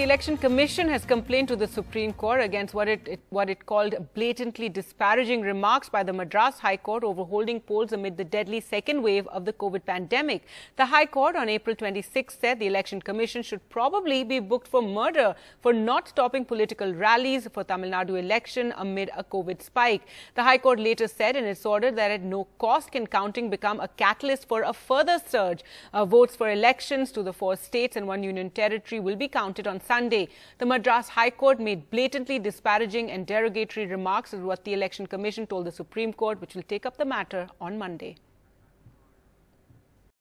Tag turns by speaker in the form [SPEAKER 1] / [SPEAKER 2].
[SPEAKER 1] the Election Commission has complained to the Supreme Court against what it, it, what it called blatantly disparaging remarks by the Madras High Court over holding polls amid the deadly second wave of the COVID pandemic. The High Court on April 26 said the Election Commission should probably be booked for murder for not stopping political rallies for Tamil Nadu election amid a COVID spike. The High Court later said in its order that at no cost can counting become a catalyst for a further surge. Uh, votes for elections to the four states and one union territory will be counted on Sunday, the Madras High Court made blatantly disparaging and derogatory remarks, is what the Election Commission told the Supreme Court, which will take up the matter on Monday.